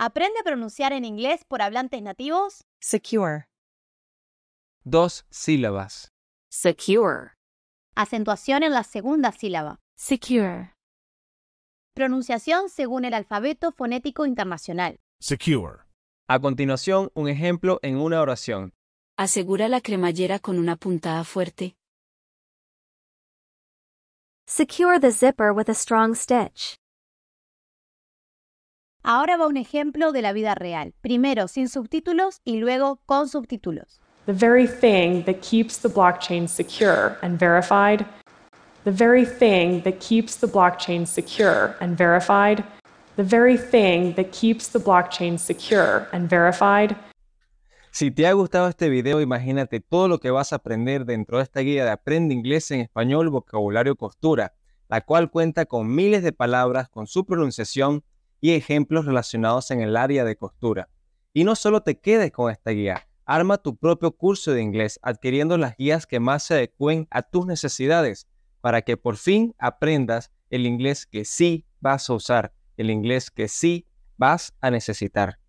Aprende a pronunciar en inglés por hablantes nativos. Secure. Dos sílabas. Secure. Acentuación en la segunda sílaba. Secure. Pronunciación según el alfabeto fonético internacional. Secure. A continuación, un ejemplo en una oración. Asegura la cremallera con una puntada fuerte. Secure the zipper with a strong stitch. Ahora va un ejemplo de la vida real, primero sin subtítulos y luego con subtítulos. Si te ha gustado este video, imagínate todo lo que vas a aprender dentro de esta guía de Aprende Inglés en Español Vocabulario Costura, la cual cuenta con miles de palabras con su pronunciación y ejemplos relacionados en el área de costura. Y no solo te quedes con esta guía, arma tu propio curso de inglés adquiriendo las guías que más se adecúen a tus necesidades para que por fin aprendas el inglés que sí vas a usar, el inglés que sí vas a necesitar.